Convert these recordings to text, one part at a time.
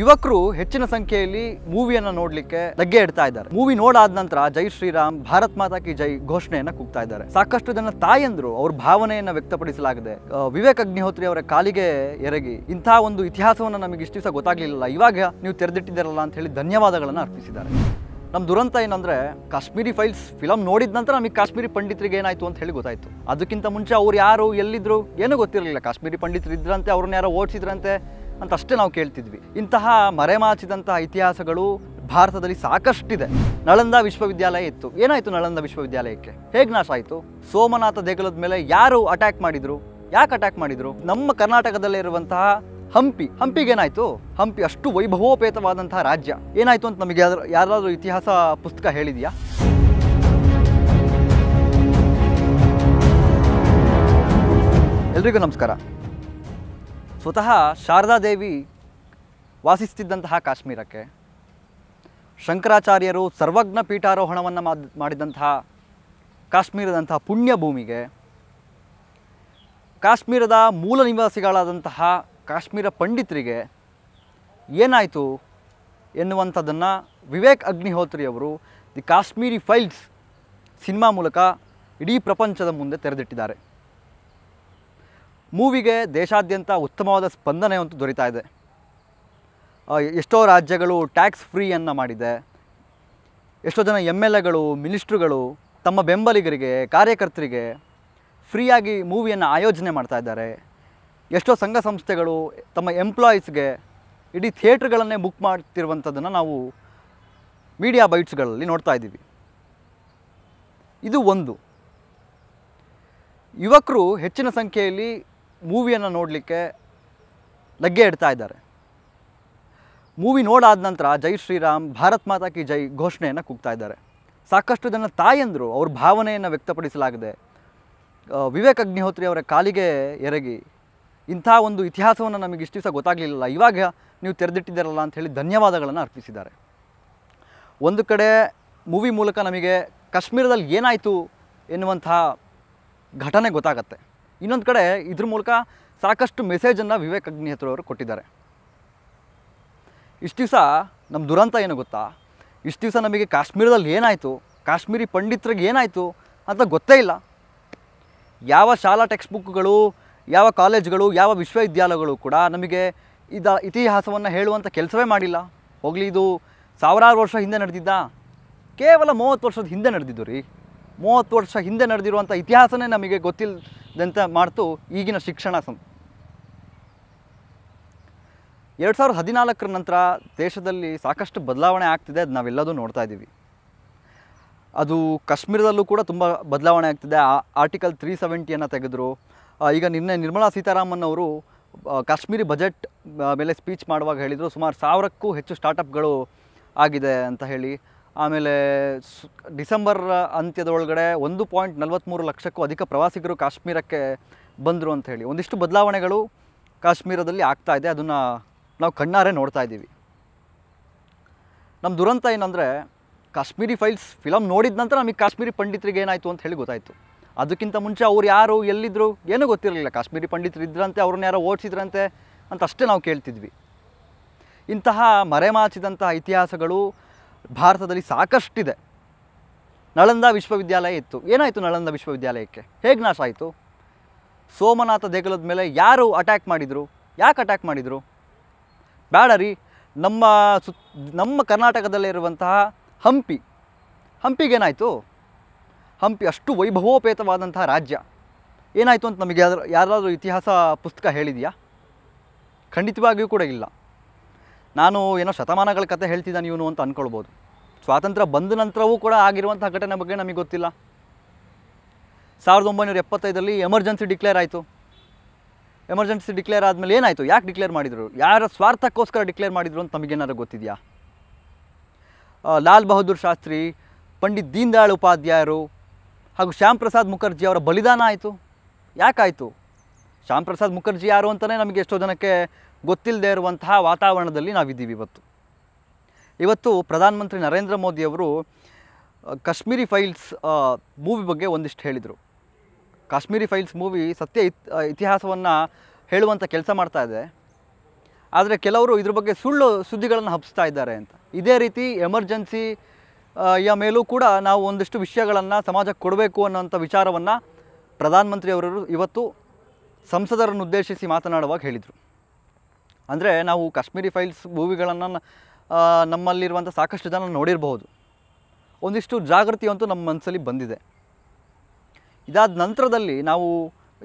ಯುವಕರು ಹೆಚ್ಚಿನ ಸಂಖ್ಯೆಯಲ್ಲಿ ಮೂವಿಯನ್ನು ನೋಡ್ಲಿಕ್ಕೆ ಲಗ್ಗೆ ಇಡ್ತಾ ಇದ್ದಾರೆ ಮೂವಿ ನೋಡಾದ ನಂತರ ಜೈ ಶ್ರೀರಾಮ್ ಭಾರತ್ ಮಾತಾ ಕಿ ಜೈ ಘೋಷಣೆಯನ್ನ ಕೂಗ್ತಾ ಇದ್ದಾರೆ ಸಾಕಷ್ಟು ಜನ ತಾಯಂದ್ರು ಅವ್ರ ಭಾವನೆಯನ್ನ ವ್ಯಕ್ತಪಡಿಸಲಾಗಿದೆ ವಿವೇಕ್ ಅಗ್ನಿಹೋತ್ರಿ ಅವರ ಕಾಲಿಗೆ ಎರಗಿ ಇಂತಹ ಒಂದು ಇತಿಹಾಸವನ್ನ ನಮಗೆ ಇಷ್ಟು ದಿವಸ ಗೊತ್ತಾಗ್ಲಿಲ್ಲ ಇವಾಗ ನೀವು ತೆರೆದಿಟ್ಟಿದ್ದೀರಲ್ಲ ಅಂತ ಹೇಳಿ ಧನ್ಯವಾದಗಳನ್ನು ಅರ್ಪಿಸಿದ್ದಾರೆ ನಮ್ಮ ದುರಂತ ಏನಂದ್ರೆ ಕಾಶ್ಮೀರಿ ಫೈಲ್ಸ್ ಫಿಲಂ ನೋಡಿದ ನಂತರ ನಮಗೆ ಕಾಶ್ಮೀರಿ ಪಂಡಿತರಿಗೆ ಏನಾಯ್ತು ಅಂತ ಹೇಳಿ ಗೊತ್ತಾಯ್ತು ಅದಕ್ಕಿಂತ ಮುಂಚೆ ಅವ್ರು ಯಾರು ಎಲ್ಲಿದ್ರು ಏನೂ ಗೊತ್ತಿರಲಿಲ್ಲ ಕಾಶ್ಮೀರಿ ಪಂಡಿತರು ಇದ್ರಂತೆ ಅವ್ರನ್ನ ಯಾರೋ ಓಡಿಸಿದ್ರಂತೆ ಅಂತ ಅಷ್ಟೇ ನಾವು ಕೇಳ್ತಿದ್ವಿ ಇಂತಹ ಮರೆಮಾಚಿದಂತಹ ಇತಿಹಾಸಗಳು ಭಾರತದಲ್ಲಿ ಸಾಕಷ್ಟಿದೆ ನಳಂದ ವಿಶ್ವವಿದ್ಯಾಲಯ ಇತ್ತು ಏನಾಯಿತು ನಳಂದ ವಿಶ್ವವಿದ್ಯಾಲಯಕ್ಕೆ ಹೇಗ್ ನಾಶ ಆಯಿತು ಸೋಮನಾಥ ದೇಗುಲದ ಮೇಲೆ ಯಾರು ಅಟ್ಯಾಕ್ ಮಾಡಿದರು ಯಾಕೆ ಅಟ್ಯಾಕ್ ಮಾಡಿದರು ನಮ್ಮ ಕರ್ನಾಟಕದಲ್ಲೇ ಇರುವಂತಹ ಹಂಪಿ ಹಂಪಿಗೇನಾಯಿತು ಹಂಪಿ ಅಷ್ಟು ವೈಭವೋಪೇತವಾದಂತಹ ರಾಜ್ಯ ಏನಾಯಿತು ಅಂತ ನಮಗೆ ಯಾರಾದರೂ ಇತಿಹಾಸ ಪುಸ್ತಕ ಹೇಳಿದೆಯಾ ಎಲ್ರಿಗೂ ನಮಸ್ಕಾರ ಸ್ವತಃ ಶಾರದಾದೇವಿ ವಾಸಿಸ್ತಿದ್ದಂತಹ ಕಾಶ್ಮೀರಕ್ಕೆ ಶಂಕರಾಚಾರ್ಯರು ಸರ್ವಜ್ಞ ಪೀಠಾರೋಹಣವನ್ನು ಮಾಡಿದಂತಹ ಕಾಶ್ಮೀರದಂತಹ ಪುಣ್ಯ ಭೂಮಿಗೆ ಕಾಶ್ಮೀರದ ಮೂಲ ನಿವಾಸಿಗಳಾದಂತಹ ಕಾಶ್ಮೀರ ಪಂಡಿತರಿಗೆ ಏನಾಯಿತು ಎನ್ನುವಂಥದ್ದನ್ನು ವಿವೇಕ್ ಅಗ್ನಿಹೋತ್ರಿಯವರು ದಿ ಕಾಶ್ಮೀರಿ ಫೈಲ್ಸ್ ಸಿನಿಮಾ ಮೂಲಕ ಇಡೀ ಪ್ರಪಂಚದ ಮುಂದೆ ತೆರೆದಿಟ್ಟಿದ್ದಾರೆ ಮೂವಿಗೆ ದೇಶಾದ್ಯಂತ ಉತ್ತಮವಾದ ಸ್ಪಂದನೆ ಅಂತೂ ದೊರೀತಾ ಇದೆ ಎಷ್ಟೋ ರಾಜ್ಯಗಳು ಟ್ಯಾಕ್ಸ್ ಫ್ರೀಯನ್ನು ಮಾಡಿದೆ ಎಷ್ಟೋ ಜನ ಎಮ್ ಎಲ್ ಎಗಳು ಮಿನಿಸ್ಟ್ರುಗಳು ತಮ್ಮ ಬೆಂಬಲಿಗರಿಗೆ ಕಾರ್ಯಕರ್ತರಿಗೆ ಫ್ರೀಯಾಗಿ ಮೂವಿಯನ್ನು ಆಯೋಜನೆ ಮಾಡ್ತಾ ಇದ್ದಾರೆ ಎಷ್ಟೋ ಸಂಘ ಸಂಸ್ಥೆಗಳು ತಮ್ಮ ಎಂಪ್ಲಾಯೀಸ್ಗೆ ಇಡೀ ಥಿಯೇಟ್ರ್ಗಳನ್ನೇ ಬುಕ್ ಮಾಡ್ತಿರುವಂಥದ್ದನ್ನು ನಾವು ಮೀಡಿಯಾ ಬೈಟ್ಸ್ಗಳಲ್ಲಿ ನೋಡ್ತಾ ಇದ್ದೀವಿ ಇದು ಒಂದು ಯುವಕರು ಹೆಚ್ಚಿನ ಸಂಖ್ಯೆಯಲ್ಲಿ ಮೂವಿಯನ್ನು ನೋಡಲಿಕ್ಕೆ ಲಗ್ಗೆ ಇಡ್ತಾ ಇದ್ದಾರೆ ಮೂವಿ ನೋಡಾದ ನಂತರ ಜೈ ಶ್ರೀರಾಮ್ ಭಾರತ್ ಮಾತಾ ಕಿ ಜೈ ಘೋಷಣೆಯನ್ನು ಕೂಗ್ತಾ ಇದ್ದಾರೆ ಸಾಕಷ್ಟು ಜನ ತಾಯಂದರು ಅವ್ರ ಭಾವನೆಯನ್ನು ವ್ಯಕ್ತಪಡಿಸಲಾಗಿದೆ ವಿವೇಕ್ ಅಗ್ನಿಹೋತ್ರಿ ಅವರ ಕಾಲಿಗೆ ಎರಗಿ ಇಂಥ ಒಂದು ಇತಿಹಾಸವನ್ನು ನಮಗೆ ಇಷ್ಟು ದಿವಸ ಗೊತ್ತಾಗಲಿಲ್ಲ ಇವಾಗ ನೀವು ತೆರೆದಿಟ್ಟಿದ್ದೀರಲ್ಲ ಅಂತ ಹೇಳಿ ಧನ್ಯವಾದಗಳನ್ನು ಅರ್ಪಿಸಿದ್ದಾರೆ ಒಂದು ಕಡೆ ಮೂವಿ ಮೂಲಕ ನಮಗೆ ಕಾಶ್ಮೀರದಲ್ಲಿ ಏನಾಯಿತು ಎನ್ನುವಂಥ ಘಟನೆ ಗೊತ್ತಾಗತ್ತೆ ಇನ್ನೊಂದು ಕಡೆ ಇದ್ರ ಮೂಲಕ ಸಾಕಷ್ಟು ಮೆಸೇಜನ್ನು ವಿವೇಕ್ ಅಗ್ನಿಹತ್ರ ಕೊಟ್ಟಿದ್ದಾರೆ ಇಷ್ಟು ದಿವಸ ನಮ್ಮ ದುರಂತ ಏನು ಗೊತ್ತಾ ಇಷ್ಟು ದಿವಸ ನಮಗೆ ಕಾಶ್ಮೀರದಲ್ಲಿ ಏನಾಯಿತು ಕಾಶ್ಮೀರಿ ಪಂಡಿತರಿಗೆ ಏನಾಯಿತು ಅಂತ ಗೊತ್ತೇ ಇಲ್ಲ ಯಾವ ಶಾಲಾ ಟೆಕ್ಸ್ಟ್ ಬುಕ್ಗಳು ಯಾವ ಕಾಲೇಜ್ಗಳು ಯಾವ ವಿಶ್ವವಿದ್ಯಾಲಯಗಳು ಕೂಡ ನಮಗೆ ಇದ ಇತಿಹಾಸವನ್ನು ಹೇಳುವಂಥ ಕೆಲಸವೇ ಮಾಡಿಲ್ಲ ಹೋಗಲಿ ಇದು ಸಾವಿರಾರು ವರ್ಷ ಹಿಂದೆ ನಡೆದಿದ್ದ ಕೇವಲ ಮೂವತ್ತು ವರ್ಷದ ಹಿಂದೆ ನಡೆದಿದ್ದು ರೀ ಮೂವತ್ತು ವರ್ಷ ಹಿಂದೆ ನಡೆದಿರುವಂಥ ಇತಿಹಾಸನೇ ನಮಗೆ ಗೊತ್ತಿಲ್ಲ ಅಂತ ಮಾಡ್ತು ಈಗಿನ ಶಿಕ್ಷಣ ಸಂ ಎರಡು ಸಾವಿರದ ಹದಿನಾಲ್ಕರ ನಂತರ ದೇಶದಲ್ಲಿ ಸಾಕಷ್ಟು ಬದಲಾವಣೆ ಆಗ್ತಿದೆ ಅದು ನಾವೆಲ್ಲದೂ ನೋಡ್ತಾ ಇದ್ದೀವಿ ಅದು ಕಾಶ್ಮೀರದಲ್ಲೂ ಕೂಡ ತುಂಬ ಬದಲಾವಣೆ ಆಗ್ತಿದೆ ಆರ್ಟಿಕಲ್ ತ್ರೀ ಸೆವೆಂಟಿಯನ್ನು ತೆಗೆದರು ಈಗ ನಿನ್ನೆ ನಿರ್ಮಲಾ ಸೀತಾರಾಮನ್ ಅವರು ಕಾಶ್ಮೀರಿ ಬಜೆಟ್ ಮೇಲೆ ಸ್ಪೀಚ್ ಮಾಡುವಾಗ ಹೇಳಿದರು ಸುಮಾರು ಸಾವಿರಕ್ಕೂ ಹೆಚ್ಚು ಸ್ಟಾರ್ಟಪ್ಗಳು ಆಗಿದೆ ಅಂತ ಹೇಳಿ ಆಮೇಲೆ ಡಿಸೆಂಬರ್ ಅಂತ್ಯದ ಒಳಗಡೆ ಒಂದು ಪಾಯಿಂಟ್ ನಲವತ್ತ್ಮೂರು ಲಕ್ಷಕ್ಕೂ ಅಧಿಕ ಪ್ರವಾಸಿಗರು ಕಾಶ್ಮೀರಕ್ಕೆ ಬಂದರು ಅಂತ ಹೇಳಿ ಒಂದಿಷ್ಟು ಬದಲಾವಣೆಗಳು ಕಾಶ್ಮೀರದಲ್ಲಿ ಆಗ್ತಾ ಇದೆ ಅದನ್ನು ನಾವು ಕಣ್ಣಾರೆ ನೋಡ್ತಾ ಇದ್ದೀವಿ ನಮ್ಮ ದುರಂತ ಏನಂದರೆ ಕಾಶ್ಮೀರಿ ಫೈಲ್ಸ್ ಫಿಲಮ್ ನೋಡಿದ ನಂತರ ನಮಗೆ ಕಾಶ್ಮೀರಿ ಪಂಡಿತರಿಗೆ ಏನಾಯಿತು ಅಂತ ಹೇಳಿ ಗೊತ್ತಾಯಿತು ಅದಕ್ಕಿಂತ ಮುಂಚೆ ಅವ್ರು ಯಾರು ಎಲ್ಲಿದ್ದರು ಏನೂ ಗೊತ್ತಿರಲಿಲ್ಲ ಕಾಶ್ಮೀರಿ ಪಂಡಿತರು ಇದ್ರಂತೆ ಅವ್ರನ್ನ ಯಾರೋ ಓಡಿಸಿದ್ರಂತೆ ಅಂತ ಅಷ್ಟೇ ನಾವು ಕೇಳ್ತಿದ್ವಿ ಇಂತಹ ಮರೆಮಾಚಿದಂತಹ ಇತಿಹಾಸಗಳು ಭಾರತದಲ್ಲಿ ಸಾಕಷ್ಟಿದೆ ನಳಂದ ವಿಶ್ವವಿದ್ಯಾಲಯ ಇತ್ತು ಏನಾಯಿತು ನಳಂದ ವಿಶ್ವವಿದ್ಯಾಲಯಕ್ಕೆ ಹೇಗೆ ನಾಶ ಆಯಿತು ಸೋಮನಾಥ ದೇಗುಲದ ಮೇಲೆ ಯಾರು ಅಟ್ಯಾಕ್ ಮಾಡಿದರು ಯಾಕೆ ಅಟ್ಯಾಕ್ ಮಾಡಿದರು ಬೇಡ ರೀ ನಮ್ಮ ಸುತ್ ನಮ್ಮ ಕರ್ನಾಟಕದಲ್ಲಿರುವಂತಹ ಹಂಪಿ ಹಂಪಿಗೇನಾಯಿತು ಹಂಪಿ ಅಷ್ಟು ವೈಭವೋಪೇತವಾದಂತಹ ರಾಜ್ಯ ಏನಾಯಿತು ಅಂತ ನಮಗೆ ಯಾರಾದರೂ ಇತಿಹಾಸ ಪುಸ್ತಕ ಹೇಳಿದೆಯಾ ಖಂಡಿತವಾಗಿಯೂ ಕೂಡ ಇಲ್ಲ ನಾನು ಏನೋ ಶತಮಾನಗಳ ಕತೆ ಹೇಳ್ತಿದ್ದಾನೆ ಇವನು ಅಂತ ಅಂದ್ಕೊಳ್ಬೋದು ಸ್ವಾತಂತ್ರ್ಯ ಬಂದ ನಂತರವೂ ಕೂಡ ಆಗಿರುವಂಥ ಘಟನೆ ಬಗ್ಗೆ ನಮಗೆ ಗೊತ್ತಿಲ್ಲ ಸಾವಿರದ ಒಂಬೈನೂರ ಎಪ್ಪತ್ತೈದರಲ್ಲಿ ಎಮರ್ಜೆನ್ಸಿ ಡಿಕ್ಲೇರ್ ಆಯಿತು ಎಮರ್ಜೆನ್ಸಿ ಡಿಕ್ಲೇರ್ ಆದಮೇಲೆ ಏನಾಯಿತು ಯಾಕೆ ಡಿಕ್ಲೇರ್ ಮಾಡಿದರು ಯಾರ ಸ್ವಾರ್ಥಕ್ಕೋಸ್ಕರ ಡಿಕ್ಲೇರ್ ಮಾಡಿದರು ಅಂತ ನಮಗೇನಾದ್ರು ಗೊತ್ತಿದೆಯಾ ಲಾಲ್ ಬಹದ್ದೂರ್ ಶಾಸ್ತ್ರಿ ಪಂಡಿತ್ ದೀನ್ ದಯಾಳ್ ಉಪಾಧ್ಯಾಯರು ಹಾಗೂ ಶ್ಯಾಮ್ ಪ್ರಸಾದ್ ಮುಖರ್ಜಿ ಅವರ ಬಲಿದಾನ ಆಯಿತು ಯಾಕಾಯಿತು ಶ್ಯಾಮ್ ಪ್ರಸಾದ್ ಮುಖರ್ಜಿ ಯಾರು ಅಂತಲೇ ನಮಗೆ ಎಷ್ಟೋ ಜನಕ್ಕೆ ಗೊತ್ತಿಲ್ಲದೆ ಇರುವಂತಹ ವಾತಾವರಣದಲ್ಲಿ ನಾವಿದ್ದೀವಿ ಇವತ್ತು ಇವತ್ತು ಪ್ರಧಾನಮಂತ್ರಿ ನರೇಂದ್ರ ಮೋದಿಯವರು ಕಾಶ್ಮೀರಿ ಫೈಲ್ಸ್ ಮೂವಿ ಬಗ್ಗೆ ಒಂದಿಷ್ಟು ಹೇಳಿದರು ಕಾಶ್ಮೀರಿ ಫೈಲ್ಸ್ ಮೂವಿ ಸತ್ಯ ಇತಿಹಾಸವನ್ನು ಹೇಳುವಂಥ ಕೆಲಸ ಮಾಡ್ತಾ ಇದೆ ಆದರೆ ಕೆಲವರು ಇದ್ರ ಬಗ್ಗೆ ಸುಳ್ಳು ಸುದ್ದಿಗಳನ್ನು ಹಬ್ಬಿಸ್ತಾ ಇದ್ದಾರೆ ಅಂತ ಇದೇ ರೀತಿ ಎಮರ್ಜೆನ್ಸಿ ಯ ಮೇಲೂ ಕೂಡ ನಾವು ಒಂದಿಷ್ಟು ವಿಷಯಗಳನ್ನು ಸಮಾಜಕ್ಕೆ ಕೊಡಬೇಕು ಅನ್ನೋಂಥ ವಿಚಾರವನ್ನು ಪ್ರಧಾನಮಂತ್ರಿಯವರು ಇವತ್ತು ಸಂಸದರನ್ನು ಉದ್ದೇಶಿಸಿ ಮಾತನಾಡುವಾಗ ಹೇಳಿದರು ಅಂದರೆ ನಾವು ಕಾಶ್ಮೀರಿ ಫೈಲ್ಸ್ ಮೂವಿಗಳನ್ನು ನಮ್ಮಲ್ಲಿರುವಂಥ ಸಾಕಷ್ಟು ಜನ ನೋಡಿರಬಹುದು ಒಂದಿಷ್ಟು ಜಾಗೃತಿ ಅಂತೂ ನಮ್ಮ ಮನಸ್ಸಲ್ಲಿ ಬಂದಿದೆ ಇದಾದ ನಂತರದಲ್ಲಿ ನಾವು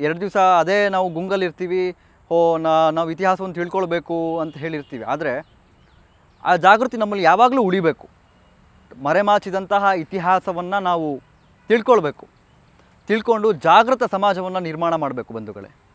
ಎರಡು ದಿವಸ ಅದೇ ನಾವು ಗುಂಗಲ್ಲಿರ್ತೀವಿ ಓ ನಾ ನಾವು ಇತಿಹಾಸವನ್ನು ತಿಳ್ಕೊಳ್ಬೇಕು ಅಂತ ಹೇಳಿರ್ತೀವಿ ಆದರೆ ಆ ಜಾಗೃತಿ ನಮ್ಮಲ್ಲಿ ಯಾವಾಗಲೂ ಉಳಿಬೇಕು ಮರೆಮಾಚಿದಂತಹ ಇತಿಹಾಸವನ್ನು ನಾವು ತಿಳ್ಕೊಳ್ಬೇಕು ತಿಳ್ಕೊಂಡು ಜಾಗೃತ ಸಮಾಜವನ್ನು ನಿರ್ಮಾಣ ಮಾಡಬೇಕು ಬಂಧುಗಳೇ